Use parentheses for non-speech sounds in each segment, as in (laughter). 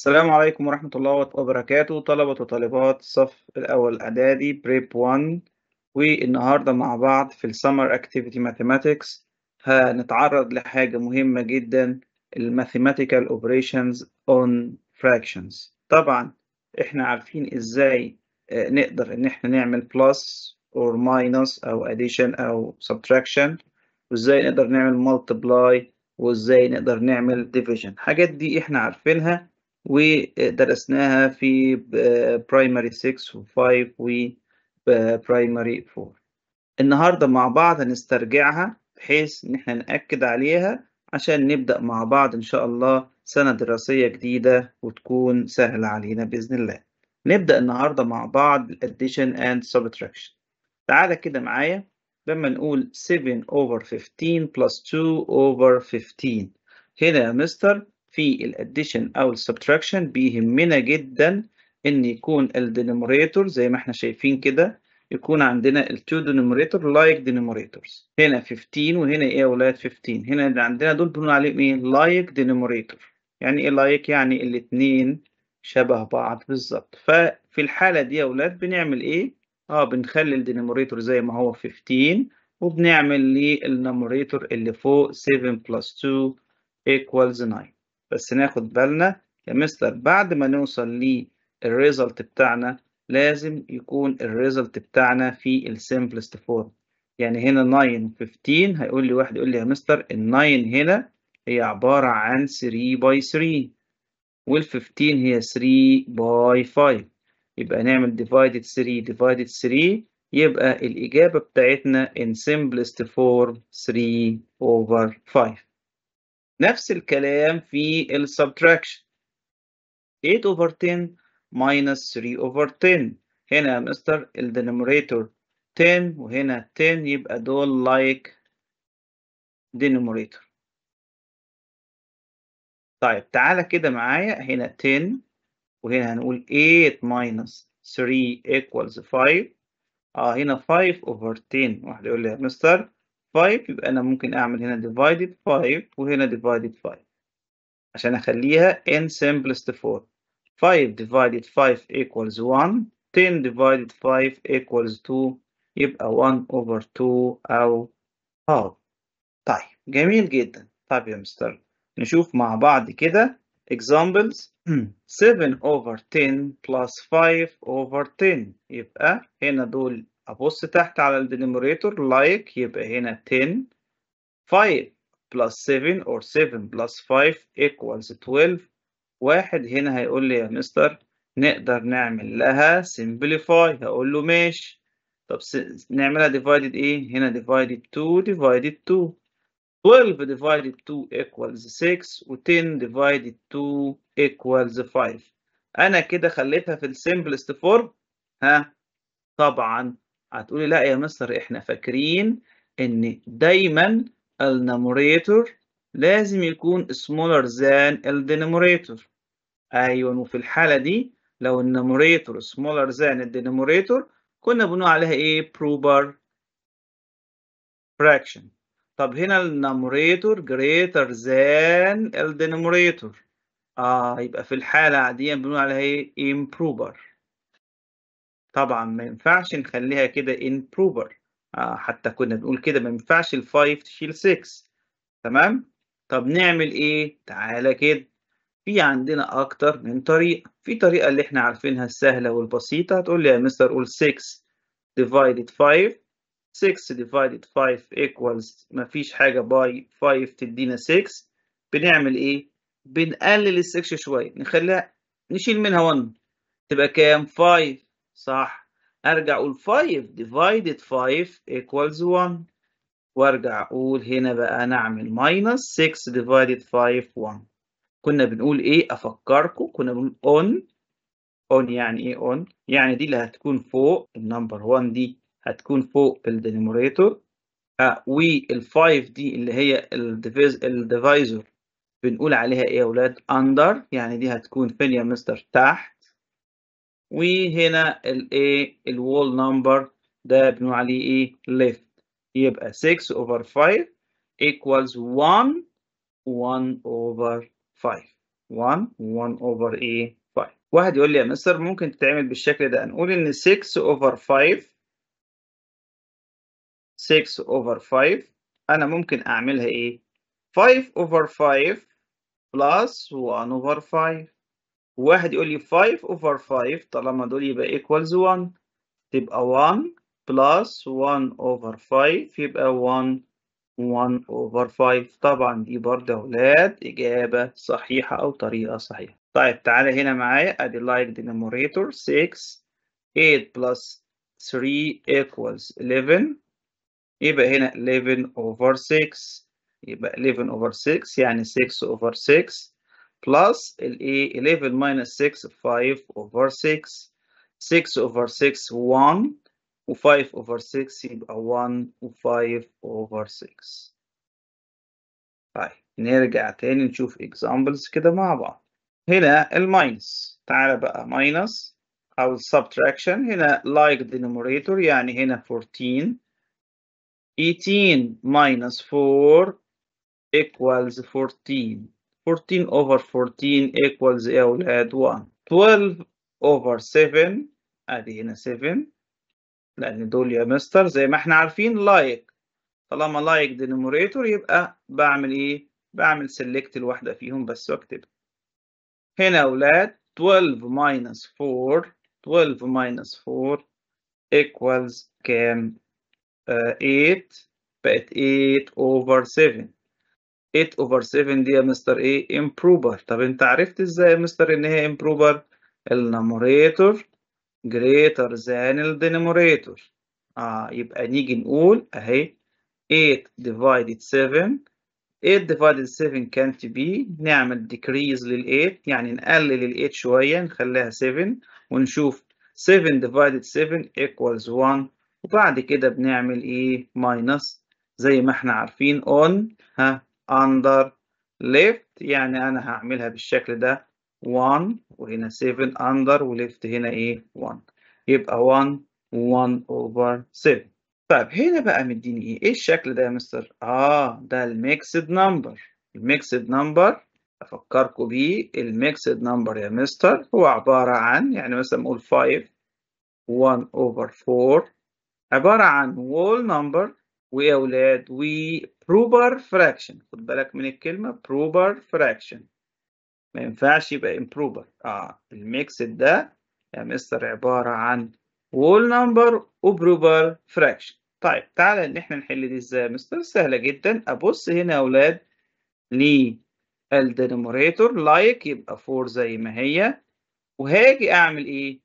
السلام عليكم ورحمة الله وبركاته طلبة وطالبات الصف الأول إعدادي بريب 1 والنهاردة مع بعض في السمر أكتيفيتي ماثيماتكس هنتعرض لحاجة مهمة جدا الماثيماتيكال أوبريشنز أون فراكشنز طبعا إحنا عارفين إزاي آه، نقدر إن إحنا نعمل بلس أو ماينس أو أديشن أو سبتراكشن وإزاي نقدر نعمل مالتبلاي وإزاي نقدر نعمل ديفيجن الحاجات دي إحنا عارفينها ودرسناها في برايمري 6 و 5 و primary 4 النهارده مع بعض هنسترجعها بحيث ان احنا نأكد عليها عشان نبدأ مع بعض ان شاء الله سنة دراسية جديدة وتكون سهلة علينا بإذن الله نبدأ النهاردة مع بعض addition and subtraction تعالى كده معايا لما نقول 7 over 15 plus 2 over 15 هنا يا مستر في الاديشن او السبتراكشن بيهمنا جدا ان يكون الدينوميريتور زي ما احنا شايفين كده يكون عندنا التو دينوميريتور لايك دينوميريتورز هنا 15 وهنا ايه يا اولاد 15 هنا اللي عندنا دول بنقول عليهم ايه لايك دينوميريتور يعني ايه لايك يعني الاثنين شبه بعض بالظبط ففي الحاله دي يا اولاد بنعمل ايه اه بنخلي الدينوميريتور زي ما هو 15 وبنعمل للنوميريتور اللي فوق 7 بلس 2 equals 9 بس ناخد بالنا يا مستر بعد ما نوصل للريزلت بتاعنا لازم يكون الريزلت بتاعنا في السمبلست فورم يعني هنا 9 و 15 هيقول لي واحد يقول لي يا مستر ال 9 هنا هي عبارة عن 3 باي 3 وال 15 هي 3 باي 5 يبقى نعمل divided 3 divided 3 يبقى الإجابة بتاعتنا ان سمبلست فورم 3 اوفر 5 نفس الكلام في subtraction 8 over 10 minus 3 over 10 هنا يا مستر denominator 10 وهنا 10 يبقى دول like denominator طيب تعالى كده معايا هنا 10 وهنا هنقول 8 minus 3 equals 5 اه هنا 5 over 10 واحد يقول لي يا مستر 5 يبقى انا ممكن اعمل هنا divided 5 وهنا divided 5 عشان اخليها in simplest form 5 divided 5 equals 1 10 divided 5 equals 2 يبقى 1 over 2 أو half طيب جميل جدا طيب يا مستر نشوف مع بعض كده examples 7 over 10 plus 5 over 10 يبقى هنا دول ابص تحت على الدينوميريتور لايك like يبقى هنا 10 5 plus 7 or 7 plus 5 equals 12 واحد هنا هيقول لي يا مستر نقدر نعمل لها simplify هقول له ماشي طب نعملها divided ايه هنا divided 2 divided 2 12 divided 2 equals 6 و 10 divided 2 equals 5 انا كده خليتها في simplest form ها طبعا هتقولي لا يا مستر احنا فاكرين ان دايما النموريتور لازم يكون smaller than الدينوميريتور ايوه وفي الحاله دي لو النموريتور smaller than الدينوميريتور كنا بنقول عليها ايه proper fraction طب هنا النموريتور greater than الدينوميريتور اه يبقى في الحاله عاديه بنقول عليها ايه improper طبعا ما ينفعش نخليها كده improver آه حتى كنا بنقول كده ما ينفعش ال 5 تشيل 6 تمام طب نعمل ايه تعالى كده في عندنا اكتر من طريقه في طريقه اللي احنا عارفينها السهله والبسيطه هتقول لي يا مستر قول 6 divided 5 6 divided 5 equals مفيش حاجه باي 5 تدينا 6 بنعمل ايه بنقلل ال 6 شويه نخليها نشيل منها 1 تبقى كام 5 صح ارجع اقول 5 divided 5 equals 1 وارجع اقول هنا بقى نعمل minus 6 divided 5 1 كنا بنقول ايه افكركم كنا بنقول on on يعني ايه on يعني دي اللي هتكون فوق النمبر 1 دي هتكون فوق الدينوميريتور آه ال5 دي اللي هي الديفايزر بنقول عليها ايه يا اولاد under يعني دي هتكون فين يا مستر تحت وهنا الايه الوول نمبر ده بنقول عليه ايه ليفت يبقى 6 اوفر 5 ايكوالز 1 1 اوفر 5 1 1 اوفر ايه 5 واحد يقول لي يا مستر ممكن تتعمل بالشكل ده نقول ان 6 اوفر 5 6 اوفر 5 انا ممكن اعملها ايه 5 اوفر 5 بلس 1 اوفر 5 واحد يقول لي 5 اوفر 5 طالما دول يبقى ايكوالز 1 تبقى 1 بلس 1 اوفر 5 يبقى 1 1 اوفر 5 طبعا دي برضه اولاد اجابه صحيحه او طريقه صحيحه طيب تعالى هنا معايا ادي لايك denominator 6 8 plus 3 equals 11 يبقى هنا 11 over 6 يبقى 11 over 6 يعني 6 over 6 plus A 11 minus 6 5 over 6 6 over 6 1 و5 over 6 يبقى 1 و5 over 6 طيب نرجع تاني نشوف examples كده مع بعض هنا الماينس تعال بقى minus أو subtraction هنا like denominator يعني هنا 14 18 minus 4 equals 14 14 over 14 equals يا ولاد 1 12 over 7 أدي هنا 7 لأن دول يا مستر زي ما احنا عارفين لايك like. طالما لايك like يبقى بعمل إيه؟ بعمل سيلكت الواحدة فيهم بس وأكتبها هنا يا أولاد 12 minus 4 12 minus 4 equals كام؟ uh, آه، 8 بقت 8 over 7 8 over 7 دي يا مستر ايه امبروفر طب انت عرفت ازاي يا مستر ان هي امبروفر النموريتور جريتر ذان الدينموريتور اه يبقى نيجي نقول اهي 8 ديفايدد 7 8 ديفايدد 7 كانت بي نعمل ديكريز لل8 يعني نقلل ال8 شويه نخليها 7 ونشوف 7 ديفايدد 7 equals 1 وبعد كده بنعمل ايه ماينس زي ما احنا عارفين on ها under left يعني انا هعملها بالشكل ده 1 وهنا 7 under وليفت هنا ايه 1 يبقى 1 1 over 7 طيب هنا بقى مديني ايه ايه الشكل ده يا مستر اه ده الميكسد نمبر الميكسد نمبر افكركم بيه الميكسد نمبر يا مستر هو عباره عن يعني مثلا نقول 5 1 over 4 عباره عن whole number ويا اولاد بروبر فراكشن خد بالك من الكلمة بروبر فراكشن ما ينفعش يبقى امبروبر اه الميكس ده يا مستر عبارة عن whole number وبروبر فراكشن طيب تعالى ان احنا نحل دي ازاي يا مستر سهلة جدا ابص هنا يا اولاد للدينوميريتور لايك يبقى 4 زي ما هي وهاجي اعمل ايه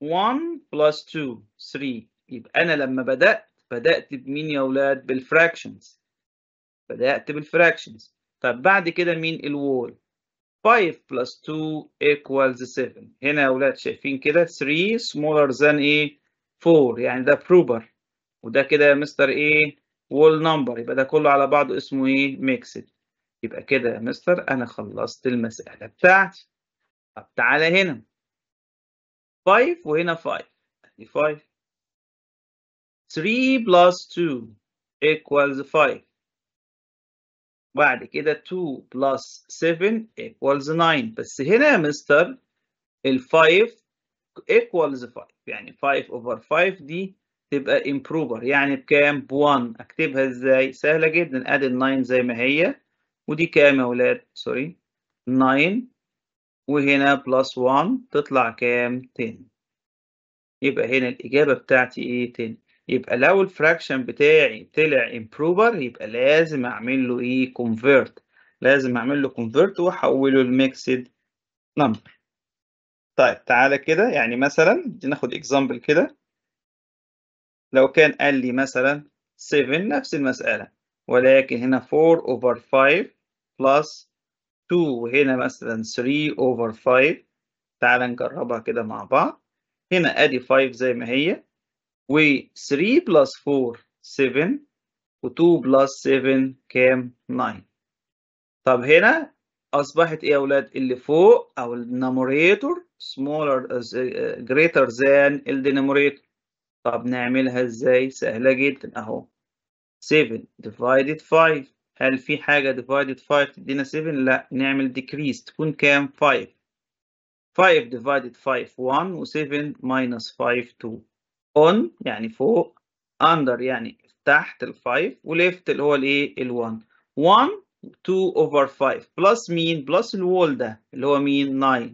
1 plus 2 3 يبقى انا لما بدأت بدأت بمين يا اولاد بالفراكشنز بدأت بالفراكشنز طب بعد كده مين الوول 5 plus 2 equals 7 هنا يا اولاد شايفين كده 3 smaller than ايه 4 يعني ده بروبر وده كده يا مستر ايه وول نمبر يبقى ده كله على بعضه اسمه ايه ميكسد يبقى كده يا مستر انا خلصت المساله بتاعتي طب تعالى هنا 5 وهنا 5 يعني 5 3 plus 2 equals 5 وبعد كده 2 بلس 7 ايكوالز 9 بس هنا يا مستر ال 5 ايكوالز 5 يعني 5 اوفر 5 دي تبقى امبروفر يعني بكام؟ ب 1 اكتبها ازاي؟ سهله جدا اد ال 9 زي ما هي ودي كام يا ولاد؟ سوري 9 وهنا بلس 1 تطلع كام؟ 10 يبقى هنا الاجابه بتاعتي ايه؟ 10 يبقى لو الفراكشن بتاعي طلع امبروفر يبقى لازم اعمل له ايه كونفرت لازم اعمل له كونفرت واحوله لميكسد نمبر طيب تعالى كده يعني مثلا ناخد اكزامبل كده لو كان قال لي مثلا 7 نفس المسألة ولكن هنا 4 over 5 plus 2 وهنا مثلا 3 over 5 تعالى نجربها كده مع بعض هنا ادي 5 زي ما هي و 3 بلس 4 7 و2 بلس 7 كام 9 طب هنا اصبحت ايه يا اولاد اللي فوق او النموريتور سمولر greater than الدينموريتور طب نعملها ازاي سهله جدا اهو 7 divided 5 هل في حاجه divided 5 تدينا 7 لا نعمل decrease تكون كام 5 5 divided 5 1 و7 minus 5 2 اون يعني فوق اندر يعني تحت ال 5 وليفت اللي هو الايه ال 1 1 2 اوفر 5 بلس مين بلس الوول ده اللي هو مين 9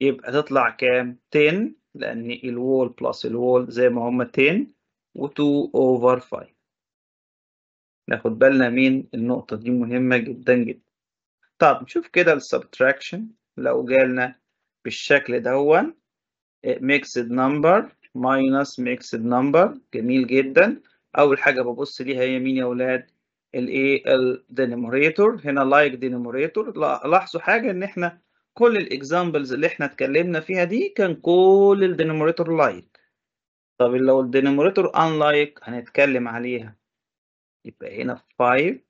يبقى تطلع كام 10 لان الوول بلس الوول زي ما هما 10 و2 اوفر 5 ناخد بالنا من النقطة دي مهمة جدا جدا طب نشوف كده السبتراكشن لو جالنا بالشكل دهون mixed number ماينس ميكسد نمبر جميل جدا اول حاجه ببص ليها هي مين يا اولاد الايه الدينوميريتور هنا لايك like دينوميريتور لاحظوا حاجه ان احنا كل الاكزامبلز اللي احنا اتكلمنا فيها دي كان كل الدينوميريتور لايك طب لو الدينوميريتور ان لايك هنتكلم عليها يبقى هنا 5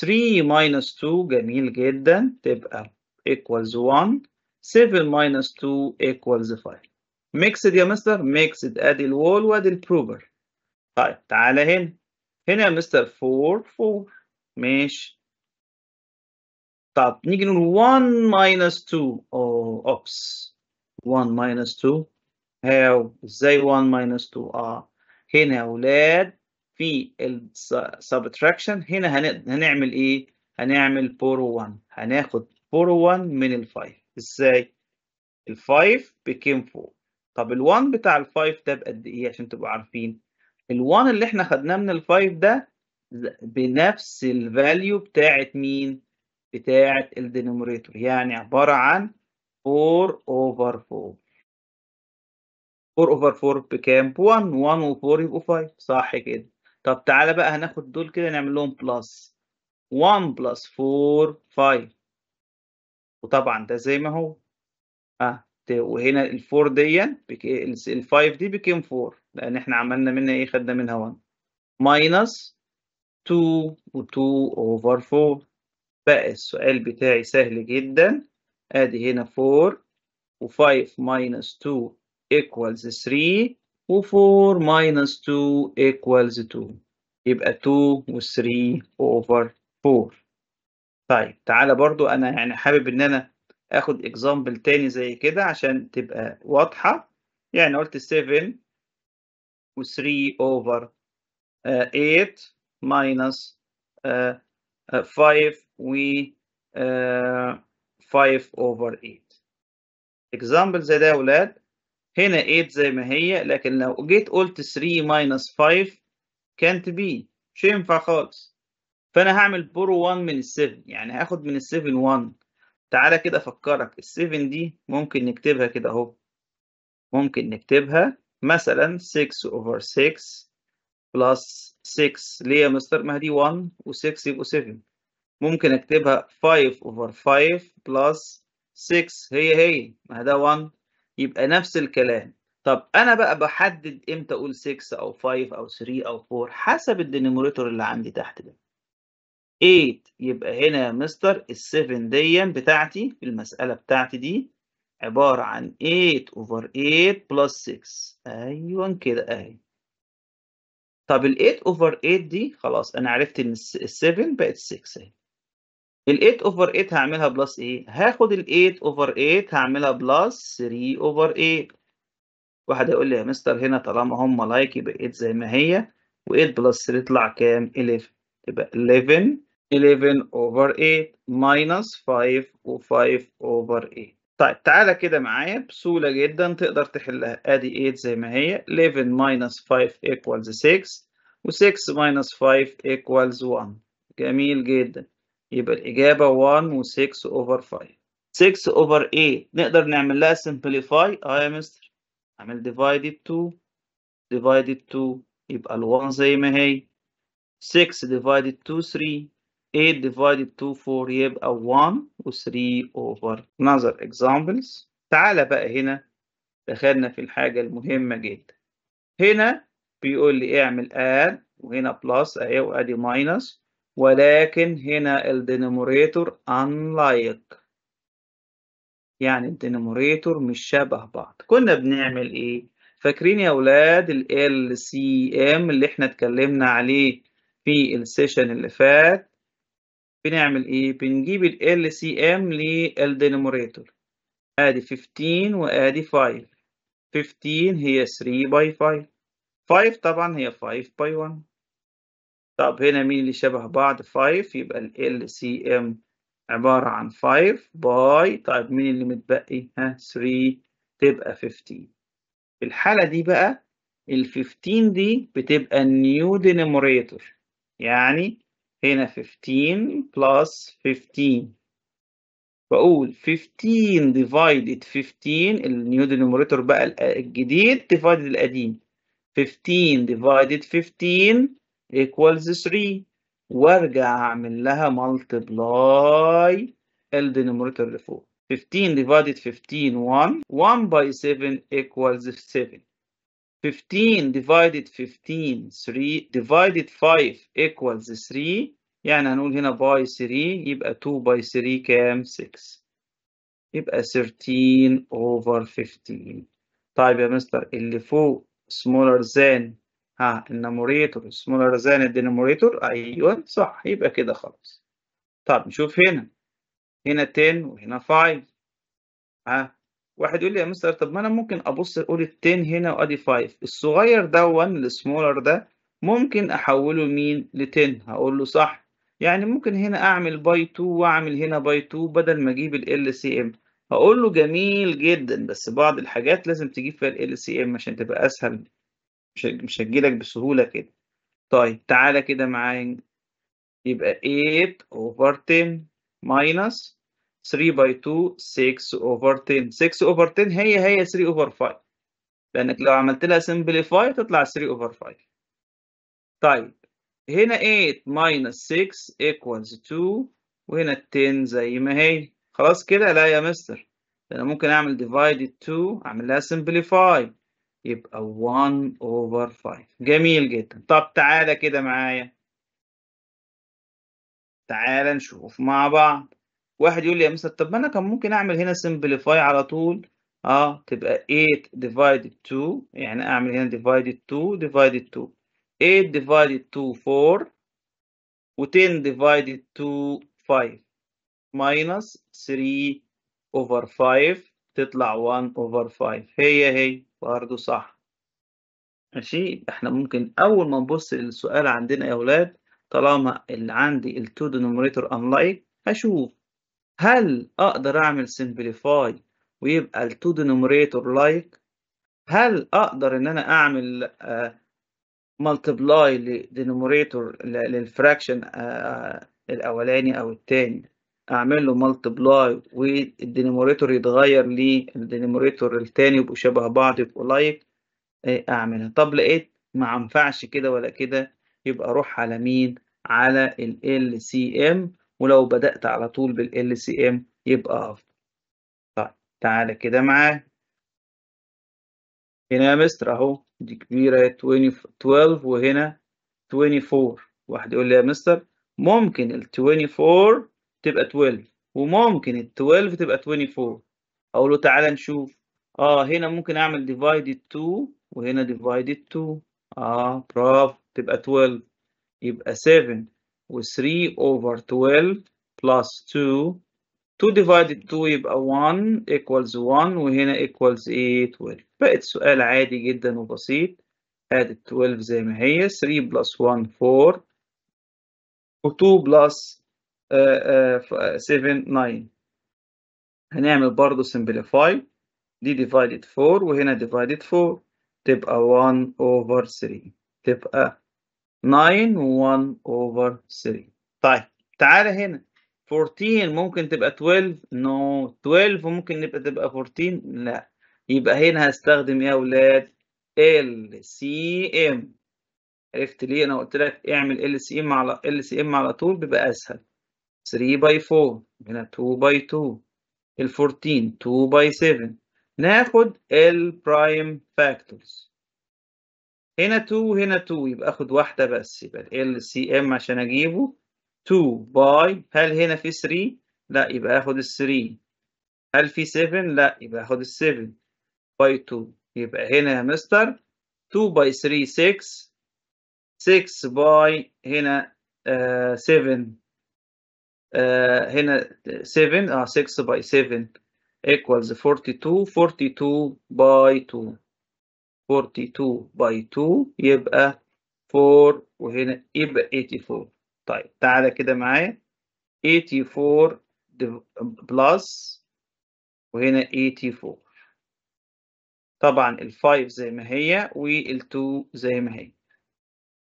3 minus 2 جميل جدا تبقى equals 1 7 minus 2 equals 5 ميكسد يا مستر ميكسد ادي الوول وادي البروبر طيب تعالى هنا هنا يا مستر 4 4 ماشي طب نيجي نقول 1 ماينس 2 اوه اوبس 1 ماينس 2 هاو ازاي 1 ماينس 2 اه هنا يا اولاد في السبتراكشن هنا هنعمل ايه هنعمل 4 1 هناخد 4 1 من ال 5 ازاي ال 5 became 4 طب ال1 بتاع ال5 ده بقد ايه عشان تبقوا عارفين ال1 اللي احنا خدناه من ال5 ده بنفس الفاليو بتاعت مين بتاعت الدينوميريتور يعني عبارة عن 4 over 4 4 over 4 بكام؟ ب 1 1 و 4 يبقوا 5 صح كده طب تعالى بقى هناخد دول كده نعمل لهم بلس 1 بلس 4 5 وطبعا ده زي ما هو اه وهنا ال 4 دي 5 دي بيكيم 4 لان احنا عملنا منها ايه خدنا منها 1 ماينس 2 و2 اوفر 4 بقى السؤال بتاعي سهل جدا ادي هنا 4 و5 ماينس 2 ايكوالز 3 و4 ماينس 2 ايكوالز 2 يبقى 2 و3 اوفر 4 طيب تعالى برضو انا يعني حابب ان انا اخد اكزامبل تاني زي كده عشان تبقى واضحة يعني قلت 7 و 3 over 8 آه، minus 5 آه، آه، و 5 over 8 اكزامبل زي ده يا ولاد هنا 8 زي ما هي لكن لو جيت قلت 3 minus 5 can't be مش ينفع خالص فانا هعمل بورو 1 من ال 7 يعني هاخد من ال 7 1 تعالى كده افكرك 7 دي ممكن نكتبها كده اهو ممكن نكتبها مثلا 6 over 6 بلس 6 ليه يا مستر مهدي 1 و6 يبقوا 7 ممكن اكتبها 5 over 5 بلس 6 هي هي ما ده 1 يبقى نفس الكلام طب انا بقى بحدد امتى اقول 6 او 5 او 3 او 4 حسب الدينوميريتور اللي عندي تحت ده 8 يبقى هنا يا مستر ال7 دي بتاعتي المسألة بتاعتي دي عبارة عن 8 over 8 plus 6 أيوة كده أهي طب ال 8 over 8 دي خلاص أنا عرفت إن ال 7 بقت 6 أهي ال 8 over 8 هعملها بلس إيه؟ هاخد ال 8 over 8 هعملها بلس 3 over 8 واحد هيقول لي يا مستر هنا طالما هم لايك يبقى 8 زي ما هي و8 plus 3 يطلع كام؟ 11 يبقى 11 11 over 8 minus 5 و5 over 8 طيب تعالى كده معايا بسهولة جدا تقدر تحلها ادي 8 زي ما هي 11 minus 5 equals 6 و6 minus 5 equals 1 جميل جدا يبقى الإجابة 1 و6 over 5 6 over 8 نقدر نعمل لها simplify اه يا مستر اعمل divided 2 divided 2 يبقى ال1 زي ما هي 6 divided 2 3 8 divided 2 4 يبقى 1 و 3 over another examples تعالى بقى هنا دخلنا في الحاجة المهمة جدا هنا بيقول لي اعمل add وهنا plus اهي وادي minus ولكن هنا الدينوميريتور unlike يعني الدينوميريتور مش شبه بعض كنا بنعمل ايه فاكرين يا اولاد ال LCM اللي احنا اتكلمنا عليه في السيشن اللي فات بنعمل ايه بنجيب ال LCM ام ادي 15 وادي 5 15 هي 3 باي 5 5 طبعا هي 5 باي 1 طب هنا مين اللي شبه بعض 5 يبقى ال LCM عبارة عن 5 باي طيب مين اللي متبقي ها 3 تبقى 15 في الحالة دي بقى ال 15 دي بتبقى النيو دينوميريتور يعني هنا 15 plus 15 بقول 15 divided 15 النيو دينوميتور بقى الجديد divided القديم 15 divided 15 equals 3 وارجع اعمل لها multiply الدينوميتور اللي فوق 15 divided 15 1 1 by 7 equals 7 15 divided 15 3 divided 5 equals 3 يعني هنقول هنا by 3 يبقى 2 by 3 كام 6 يبقى 13 over 15 طيب يا مستر اللي فوق smaller than ها النموريتور smaller than الدينوموريتور ايوه صح يبقى كده خلاص طب نشوف هنا هنا 10 وهنا 5 ها واحد يقول لي يا مستر طب ما انا ممكن ابص اقول ال 10 هنا وادي 5 الصغير ده 1 السمولر ده ممكن احوله مين ل 10 هقول له صح يعني ممكن هنا اعمل باي 2 واعمل هنا باي 2 بدل ما اجيب ال سي ام هقول له جميل جدا بس بعض الحاجات لازم تجيب فيها ال سي ام عشان تبقى اسهل مش مش هتجيلك بسهوله كده طيب تعالى كده معايا يبقى 8 اوفر 10 ماينص 3 باي 2 6 اوفر 10 6 اوفر 10 هي هي 3 اوفر 5 لانك لو عملت لها سمبليفاي تطلع 3 اوفر 5 طيب هنا 8 ماينس 6 ايكوالز 2 وهنا 10 زي ما هي خلاص كده لا يا مستر انا ممكن اعمل ديفايد 2 اعمل لها سمبليفاي يبقى 1 اوفر 5 جميل جدا طب تعالى كده معايا تعالى نشوف مع بعض واحد يقول لي يا مستر طب ما انا كان ممكن اعمل هنا سمبليفاي على طول اه تبقى 8 divided 2 يعني اعمل هنا divided 2 divided 2 8 divided 2 4 و10 divided 2 5 minus 3 over 5 تطلع 1 over 5 هي هي برضه صح ماشي احنا ممكن اول ما نبص للسؤال عندنا يا اولاد طالما اللي عندي التو 2 denominator unlike هشوف هل أقدر أعمل سمبليفاي ويبقى التو to لايك هل أقدر إن أنا أعمل ملتبلاي لdenominator للفراكشن الأولاني أو التاني أعمل له ملتبلاي والdenominator يتغير للdenominator التاني يبقوا شبه بعض يبقوا لايك آه، أعملها طب لقيت ما عنفعش كده ولا كده يبقى أروح على مين على ال LCM ولو بدأت على طول بال LCM يبقى أفضل طيب تعالى كده معاه هنا يا مستر أهو دي كبيرة 12 وهنا 24 واحد يقول لي يا مستر ممكن ال 24 تبقى 12 وممكن ال 12 تبقى 24 أقول له تعالى نشوف اه هنا ممكن اعمل divided 2 وهنا divided 2 اه برافو تبقى 12 يبقى 7 with 3 over 12 plus 2 2 divided 2 يبقى 1 equals 1 وهنا equals ايه 12 بقت سؤال عادي جدا وبسيط Add 12 زي ما هي 3 plus 1 4 و 2 plus uh, uh, 7 9 هنعمل برضه simplify دي divided 4 وهنا divided 4 تبقى 1 over 3 تبقى 9 1 over 3 طيب تعالى هنا 14 ممكن تبقى 12 نو no. 12 ممكن يبقى تبقى 14 لا يبقى هنا هستخدم ايه يا اولاد ال سي ام عرفت ليه انا قلت لك اعمل ال سي ام على ال سي ام على طول بيبقى اسهل 3 باي 4 هنا 2 باي 2 ال 14 2 باي 7 ناخد ال برايم فاكتورز هنا 2 وهنا 2 يبقى اخد واحدة بس يبقى ال سي ام عشان اجيبه 2 باي هل هنا في 3 لا يبقى اخد ال 3 هل في 7 لا يبقى اخد ال 7 باي 2 يبقى هنا يا مستر 2 باي 3 6 6 باي هنا 7 آه، آه، هنا 7 اه 6 باي 7 equals 42 42 باي 2 42 باي 2 يبقى 4 وهنا يبقى 84 طيب تعالى كده معايا 84 بلس وهنا 84 طبعا ال5 زي ما هي وال2 زي ما هي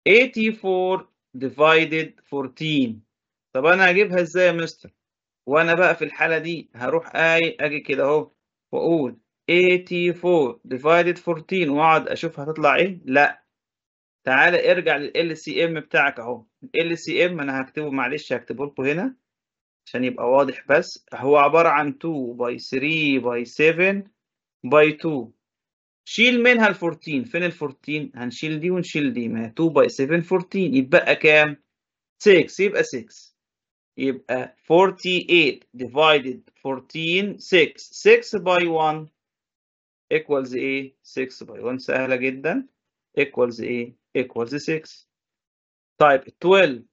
84 divided 14 طب انا هجيبها ازاي يا مستر وانا بقى في الحاله دي هروح اي اجي كده اهو واقول 84 ديفايدد 14 واقعد اشوف هتطلع ايه لا تعالى ارجع لل LCM بتاعك اهو ال LCM انا هكتبه معلش هكتبه لكم هنا عشان يبقى واضح بس هو عبارة عن 2 باي 3 باي 7 باي 2 شيل منها ال 14 فين ال 14 هنشيل دي ونشيل دي ما 2 باي 7 14 يتبقى كام 6 يبقى 6 يبقى 48 ديفايدد 14 6 6 باي 1 equals A 6 by 1 سهله جدا equals A equals 6 طيب 12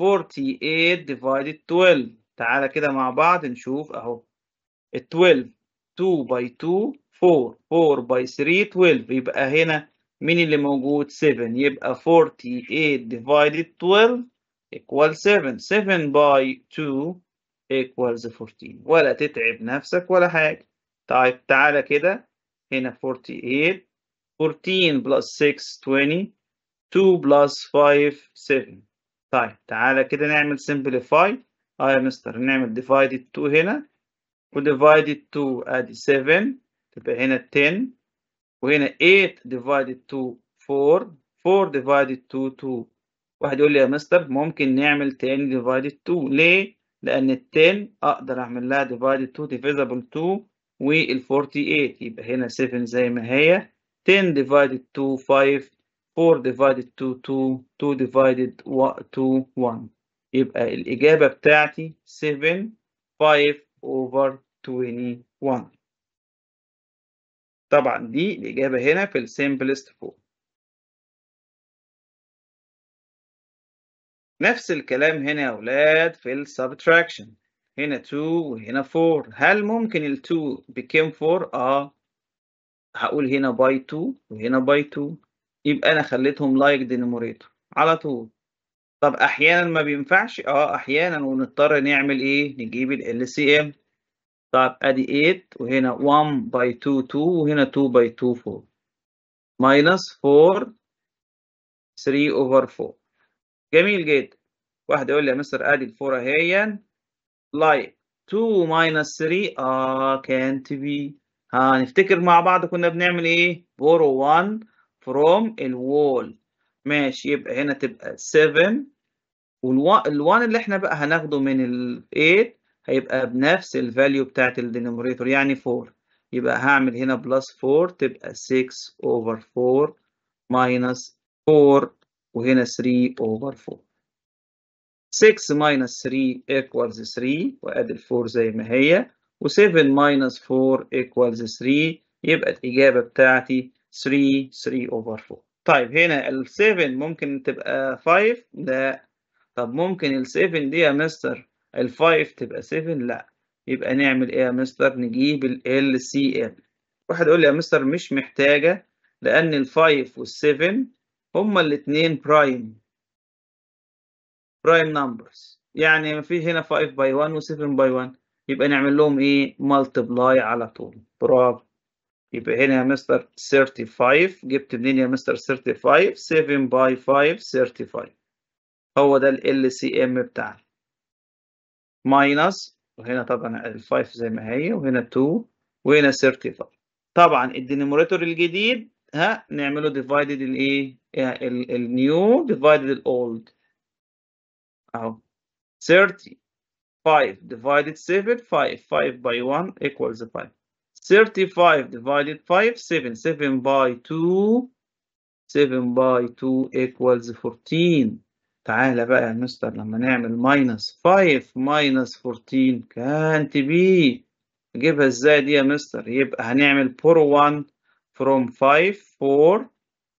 48 divided 12 تعالى كده مع بعض نشوف اهو 12 2 by 2 4 4 by 3 12 يبقى هنا مين اللي موجود 7 يبقى 48 divided 12 equals 7 7 by 2 equals 14 ولا تتعب نفسك ولا حاجه طيب تعالى كده هنا 48 14 بلس 6 20 2 بلس 5 7 طيب تعالى كده نعمل simplify آه مستر نعمل divided 2 هنا وdivided 2 ادي 7 تبقى هنا 10 وهنا 8 divided 2 4 4 divided 2 2 واحد يقول لي يا مستر ممكن نعمل تاني divided 2 ليه؟ لأن ال 10 أقدر أعمل لها divided 2 divisible 2 وال 48 يبقى هنا 7 زي ما هي 10 divided 2 5 4 divided 2 2 2 divided 2 1 يبقى الإجابة بتاعتي 7 5 over 21 طبعا دي الإجابة هنا في الـ simplest form نفس الكلام هنا يا أولاد في الـ subtraction هنا 2 وهنا 4 هل ممكن ال 2 became 4 اه هقول هنا باي 2 وهنا باي 2 يبقى انا خليتهم لايك دينوميريتور على طول طب احيانا ما بينفعش اه احيانا ونضطر نعمل ايه نجيب ال سي ام طب ادي 8 وهنا 1 باي 2 2 وهنا 2 باي 2 4 ماينس 4 3 اوفر 4 جميل جدا واحد يقول لي يا مستر ادي الفوره اهي like 2 minus 3 اه can't be هنفتكر مع بعض كنا بنعمل ايه borrow 1 from wall ماشي يبقى هنا تبقى 7 وال1 اللي احنا بقى هناخده من ال 8 هيبقى بنفس الفاليو بتاعت الدينوميريتور يعني 4 يبقى هعمل هنا بلس 4 تبقى 6 over 4 minus 4 وهنا 3 over 4 6 minus 3 equals 3 وأدي 4 زي ما هي و7 minus 4 equals 3 يبقى الإجابة بتاعتي 3 3 over 4 طيب هنا ال 7 ممكن تبقى 5 لا طب ممكن ال 7 دي يا مستر ال 5 تبقى 7 لا يبقى نعمل ايه يا مستر نجيب ال LCM واحد يقول لي يا مستر مش محتاجة لأن ال 5 وال 7 هما الاتنين برايم برايم نمبرز يعني في هنا 5 باي 1 و7 باي 1 يبقى نعمل لهم ايه مالتبلاي على طول برافو يبقى هنا يا مستر 35 جبت منين يا مستر 35 7 باي 5 35 هو ده ال سي ام بتاعنا ماينس وهنا طبعا ال 5 زي ما هي وهنا 2 وهنا 35 طبعا الدينوميريتور الجديد ها نعمله ديفايدد الايه النيو ديفايدد الاولد أهو 30 5 divided 7 5 5 by 1 equals 5 35 divided 5 7 7 by 2 7 by 2 equals 14 تعالى بقى يا مستر لما نعمل minus 5 minus 14 كانت بي نجيبها ازاي دي يا مستر يبقى هنعمل pour 1 from 5 4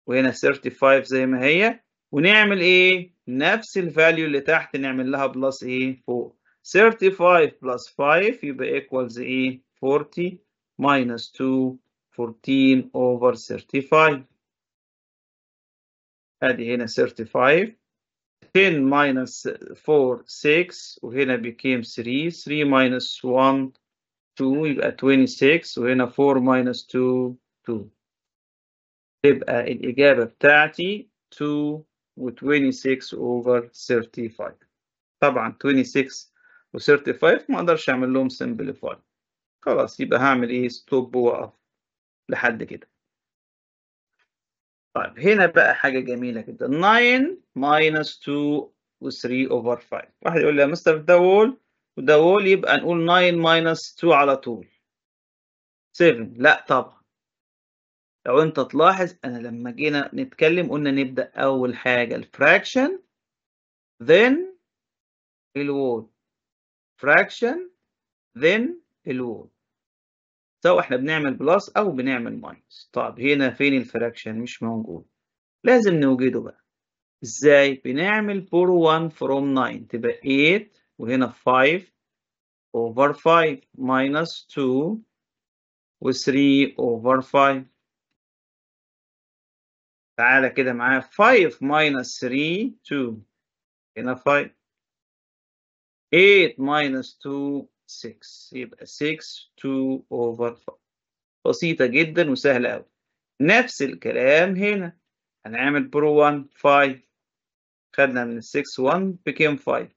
وهنا 35 زي ما هي ونعمل ايه نفس الفاليو اللي تحت نعمل لها بلس ايه 4 35 بلس 5 يبقى equals ايه 40 minus 2 14 over 35 ادي هنا 35 10 minus 4 6 وهنا بيكيم 3 3 minus 1 2 يبقى 26 وهنا 4 minus 2 2 تبقى الإجابة بتاعتي 2 و26 over 35 طبعا 26 و35 ما اقدرش اعمل لهم simplify خلاص يبقى هعمل ايه ستوب واقف لحد كده طيب هنا بقى حاجه جميله جدا 9 minus 2 و3 over 5 واحد يقول لي يا مستر ده وول وده وول يبقى نقول 9 minus 2 على طول 7 لا طبعا لو انت تلاحظ انا لما جينا نتكلم قلنا نبدا اول حاجه الفراكشن then الوول فراكشن then الوول سواء احنا بنعمل بلس او بنعمل ماينس طب هنا فين الفراكشن مش موجود لازم نوجده بقى ازاي بنعمل 4 1 فروم 9 تبقى 8 وهنا 5 اوفر 5 ماينس 2 و 3 اوفر 5 تعالى كده معايا 5 3 2 هنا 5 8 2 6 يبقى 6 2 over 5 بسيطة جدا وسهلة أوي نفس الكلام هنا هنعمل برو 1 5 خدنا من 6 1 بكام 5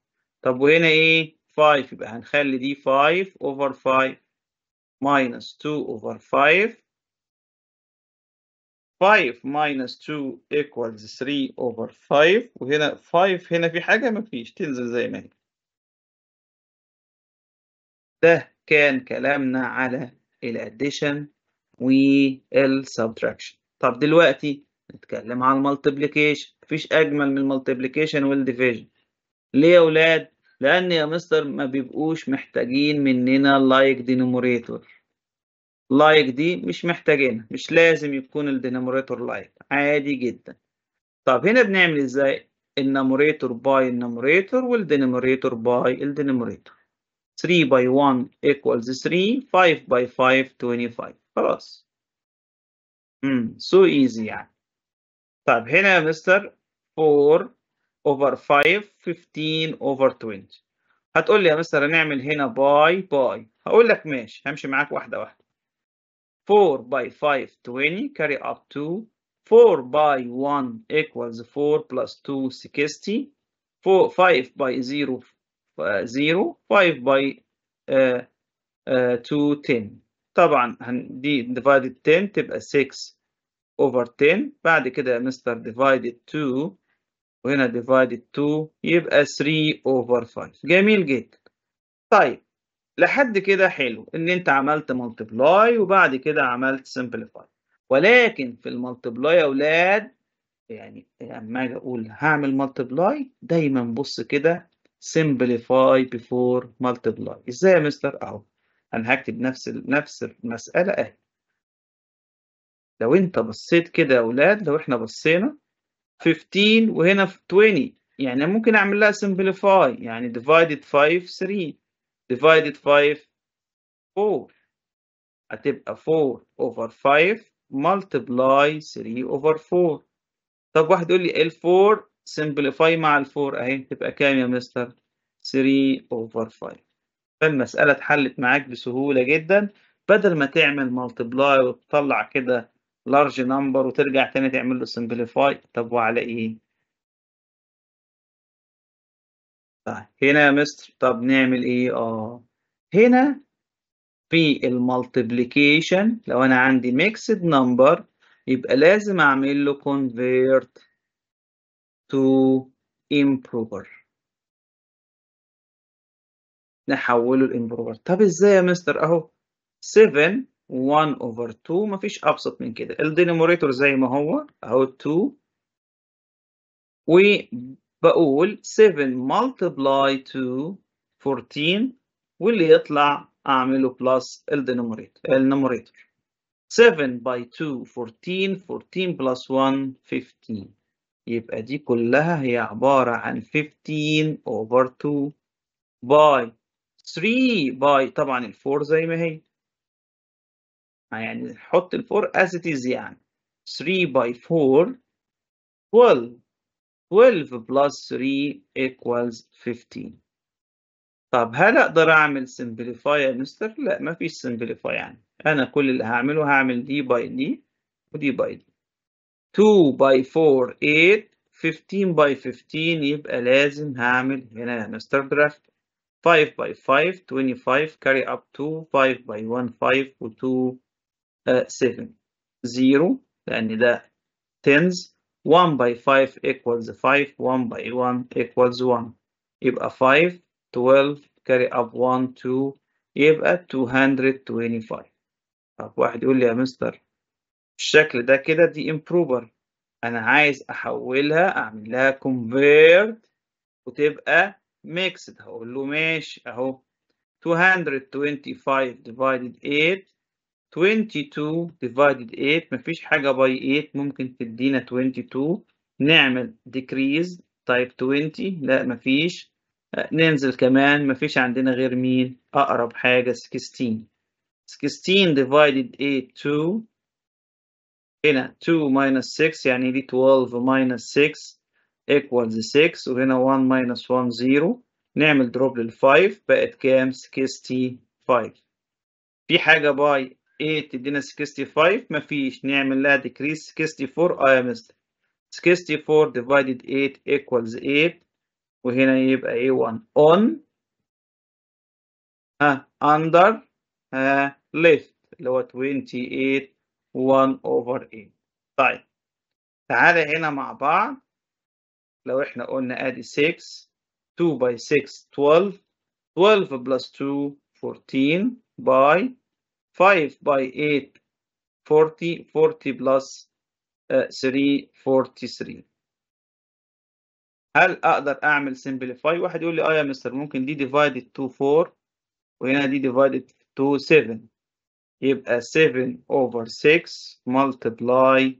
طب وهنا ايه 5 يبقى هنخلي دي 5 over 5 minus 2 over 5 5 minus 2 equals 3 over 5 وهنا 5 هنا في حاجة مفيش تنزل زي ما هي ده كان كلامنا على الاديشن والسبتراكشن طب دلوقتي نتكلم على المالتيبليكيشن مفيش اجمل من والـ والديفيجن ليه يا ولاد لان يا مستر ما بيبقوش محتاجين مننا لايك like denominator لايك دي مش محتاجينها مش لازم يكون الديناموريتور لايك عادي جدا طب هنا بنعمل ازاي النموريتور باي النموريتور والديناموريتور باي الديناموريتور 3 باي 1 equals 3 5 باي 5 25 خلاص امم سو ايزي يعني طب هنا يا مستر 4 over 5 15 over 20 هتقول لي يا مستر هنعمل هنا باي باي هقول لك ماشي همشي معاك واحده واحده 4 by 5, 20, carry up to 4 by 1 equals 4 plus 2, 60. 4, 5 by 0, uh, 0. 5 by uh, uh, 2, 10. طبعا دي divided 10 تبقى 6 over 10 بعد كده يا مستر divided 2 وهنا divided 2 يبقى 3 over 5 جميل جدا طيب لحد كده حلو ان انت عملت ملتبلاي وبعد كده عملت سمبليفاي ولكن في الملتبلاي يا اولاد يعني اما اجي اقول هعمل ملتبلاي دايما بص كده سمبليفاي بيفور ملتبلاي ازاي يا مستر اهو انا هكتب نفس نفس المساله اهي لو انت بصيت كده يا اولاد لو احنا بصينا 15 وهنا في 20 يعني ممكن اعمل لها سمبليفاي يعني ديفايدد 5 3 divided 5 4 هتبقى 4 over 5 multiply 3 over 4 طب واحد يقول لي ال 4 simplify مع ال 4 اهي تبقى كام يا مستر 3 over 5 فالمسألة اتحلت معاك بسهولة جدا بدل ما تعمل multiply وتطلع كده large number وترجع تاني تعمل له simplify طب وعلى ايه طيب، هنا يا مستر طب نعمل ايه اه هنا في المالتيبليكيشن لو انا عندي ميكسد نمبر يبقى لازم اعمل له convert to improper نحوله لامبروفر طب ازاي يا مستر اهو 7 1 over 2 مفيش ابسط من كده الدينوميريتور زي ما هو اهو 2 و بقول 7 multiply to 14 واللي يطلع اعمله plus الدينوميريتور denominator 7 by 2 14 14 plus 1 15 يبقى دي كلها هي عبارة عن 15 over 2 by 3 by طبعا 4 زي ما هي آه، يعني نحط 4 as it is يعني 3 by 4 12 12 plus 3 equals 15 طب هل اقدر اعمل سمبليفاي يا مستر؟ لا مفيش سمبليفاي يعني انا كل اللي هعمله هعمل دي باي دي ودي باي دي 2 by 4 8 15 by 15 يبقى لازم هعمل هنا يا مستر درافت 5 by 5 25 carry up 2 5 by 1 5 و 2 uh, 7 0 لان ده 10s 1 by 5 equals 5 1 by 1 equals 1 يبقى 5 12 carry up 1 2 يبقى 225 طب واحد يقول لي يا مستر الشكل ده كده دي امبروفر انا عايز احولها اعمل لها كونفيرت وتبقى ميكسد هقول له ماشي اهو 225 divided 8 22 divided 8 مفيش حاجة by 8 ممكن تدينا 22 نعمل decrease type 20 لا مفيش آه، ننزل كمان مفيش عندنا غير مين أقرب حاجة 16 16 divided 8 2 هنا 2 minus 6 يعني دي 12 minus 6 equals 6 وهنا 1 minus 1 0 نعمل drop لل 5 بقت كام 65 في حاجة باي 8 تدينا 65 مفيش نعمل لها decrease 64 آه، يا مستر 64 divided 8 equals 8 وهنا يبقى ايه 1 on ها under ها left اللي هو 28 1 over 8 طيب تعالى هنا مع بعض لو احنا قلنا ادي 6 2 by 6 12 12 plus 2 14 by 5 by 8, 40, 40 plus uh, 3, 43 هل اقدر اعمل simplify واحد يقول لي اه يا مستر ممكن دي divided to 4 وهنا دي divided to 7 يبقى 7 over 6 multiply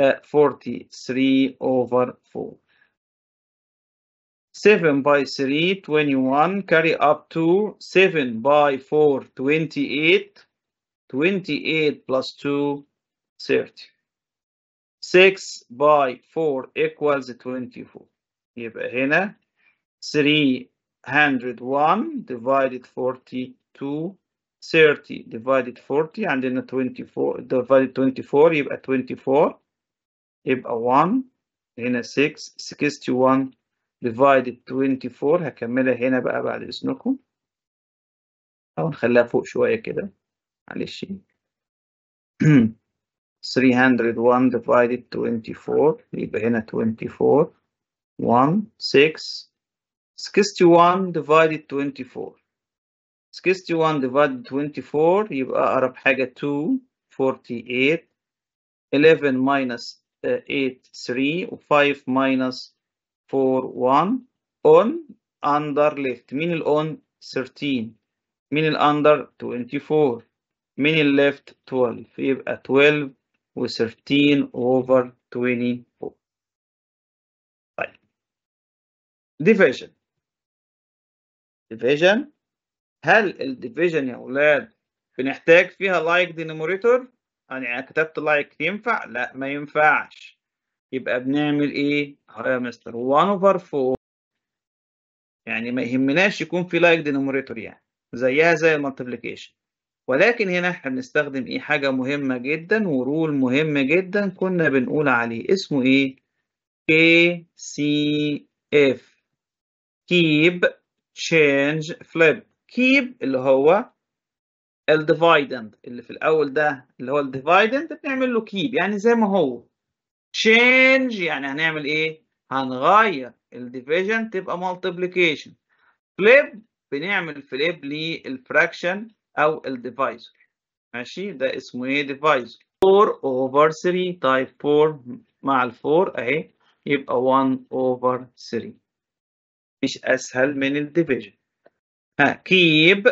uh, 43 over 4 7 by 3 21 carry up to 7 by 4 28 28 plus 2 30 6 by 4 equals 24 يبقى هنا 301 divided 42 30 divided 40 عندنا 24 divided 24 يبقى 24 يبقى 1 هنا 6 61 divided 24 هكملها هنا بقى بعد اذنكم او نخليها فوق شويه كده معلش (clears throat) 301 divided 24 يبقى هنا 24 1 6 61 divided 24 61 divided 24 يبقى أقرب حاجة 2 48 11 uh, 8 3 و 5 minus 4 1 on under left مين on 13 مين under 24 من اللي left 12 يبقى 12 و 13 over 24 طيب division division هل الديفيجن يا اولاد بنحتاج فيها لايك like denominator يعني كتبت لايك like ينفع لا ما ينفعش يبقى بنعمل ايه اهو يا مستر 1 over 4 يعني ما يهمناش يكون في لايك like denominator يعني زيها زي المالتيبليكيشن ولكن هنا احنا بنستخدم ايه حاجة مهمة جدا ورول مهم جدا كنا بنقول عليه اسمه ايه KCF keep change flip keep اللي هو الديفايدند اللي في الاول ده اللي هو الديفايدند بنعمل له keep يعني زي ما هو change يعني هنعمل ايه هنغير الديفيجن تبقى multiplication flip بنعمل فليب للفراكشن او الديفايزر ماشي ده اسمه ايه ديفايزر 4 اوفر 3 تايب 4 مع ال 4 اهي يبقى 1 اوفر 3 مش اسهل من الديفيجن ها كيب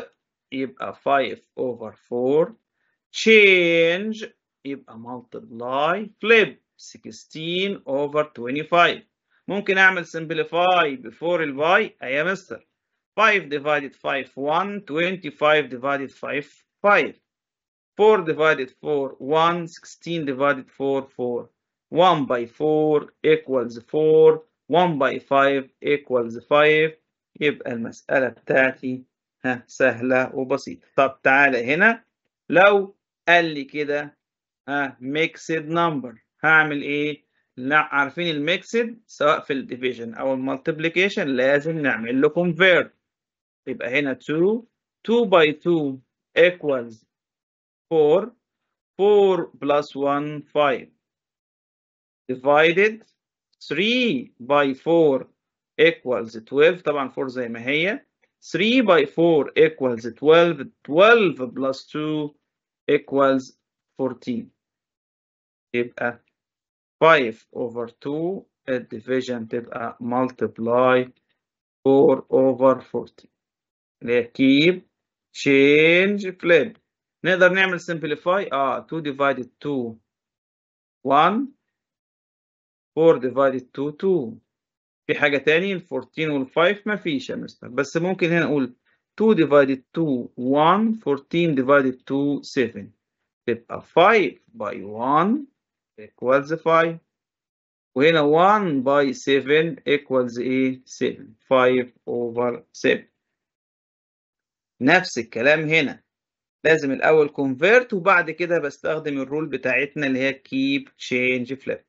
يبقى 5 اوفر 4 change يبقى multiply flip 16 over 25 ممكن اعمل simplify before الباي اي يا مستر 5 divided 5 1 25 divided 5 5 4 divided 4 1 16 divided 4 4 1 by 4 equals 4 1 by 5 equals 5 يبقى المسألة بتاعتي ها سهلة وبسيطة طب تعالى هنا لو قال لي كده ها ميكسد نمبر هعمل ايه لا عارفين الميكسد سواء في الديفيجن او المالتيبليكيشن لازم نعمل له كونفيرت يبقى هنا 2 2 by 2 equals 4 4 plus 1 5 divided 3 by 4 equals 12 طبعا 4 زي ما هي 3 by 4 equals 12 12 plus 2 equals 14 يبقى 5 over 2 division تبقى multiply 4 over 14 اللي هي keep change flip name will simplify Ah, 2 divided 2 1 4 divided 2 2 في حاجة تانية ال 14 وال 5 ما مفيش يا مستر بس ممكن هنا نقول 2 divided 2 1 14 divided 2 7 تبقى 5 by 1 equals 5 وهنا 1 by 7 equals ايه 7 5 over 7 نفس الكلام هنا لازم الاول convert وبعد كده بستخدم الرول بتاعتنا اللي هي keep change flip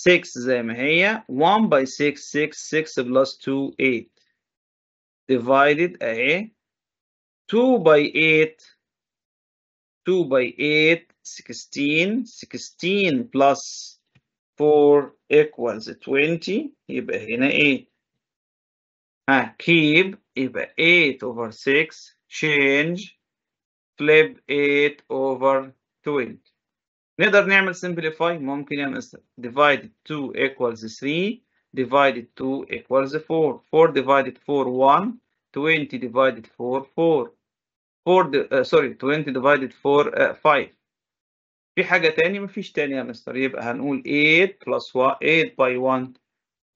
6 زي ما هي 1 by 6 6 6 plus 2 8 divided اهي 2 by 8 2 by 8 16 16 plus 4 equals 20 يبقى هنا 8 হ্যাঁ keep এবার 8 over 6 change flip 8 over 20 نقدر نعمل simplify ممكن نعمل divide 2 equals 3 divided 2 equals 4 4 divided 4 1 20 divided 4 4 4 uh, sorry 20 divided 4 uh, 5 في حاجة تاني مفيش تاني يا مستر يبقى هنقول 8 plus 1 8 by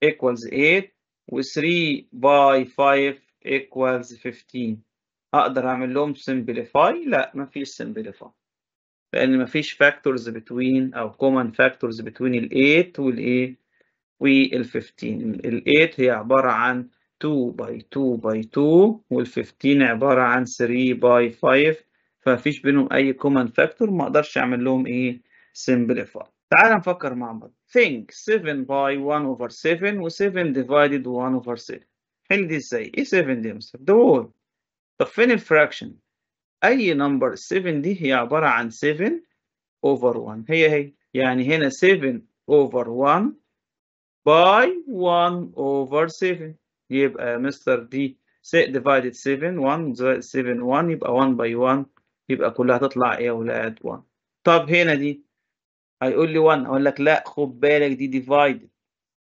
1 equals 8 و 3 باي 5 equals 15 اقدر اعمل لهم simplify لا مفيش simplify لان مفيش factors between او common factors between ال 8 والايه وال 15 ال 8 هي عباره عن 2 باي 2 باي 2 وال 15 عباره عن 3 باي 5 فمفيش بينهم اي common factor ما اقدرش اعمل لهم ايه simplify تعال نفكر مع بعض thing 7 by 1 over 7 و7 divided 1 over 7 حل دي ازاي؟ ايه 7 دي مستر؟ ده وول طب فين الفراكشن؟ اي نمبر 7 دي هي عبارة عن 7 over 1 هي هي يعني هنا 7 over 1 by 1 over 7 يبقى مستر دي divided 7 1 7 1 يبقى 1 by 1 يبقى كلها تطلع ايه اولاد 1 طب هنا دي هيقول لي 1 اقول لك لا خد بالك دي ديفايد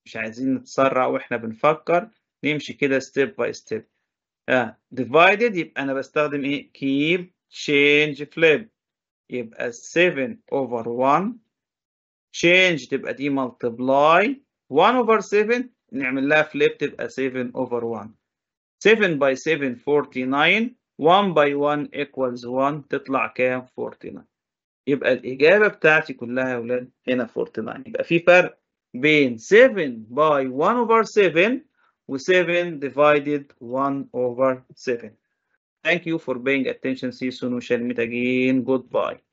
مش عايزين نتسرع واحنا بنفكر نمشي كده ستيب باي ستيب اه ديفايدد يبقى انا بستخدم ايه كيب تشينج فليب يبقى 7 اوفر 1 تشينج تبقى دي ملتبلاي 1 اوفر 7 نعمل لها فليب تبقى 7 اوفر 1 7 باي 7 49 1 باي 1 equals 1 تطلع كام 49 يبقى الإجابة بتاعتي كلها يا ولاد هنا 49 يبقى في فرق بين 7 باي 1 over 7 و 7 divided 1 over 7 Thank you for paying attention. See you soon. We shall meet again. Goodbye.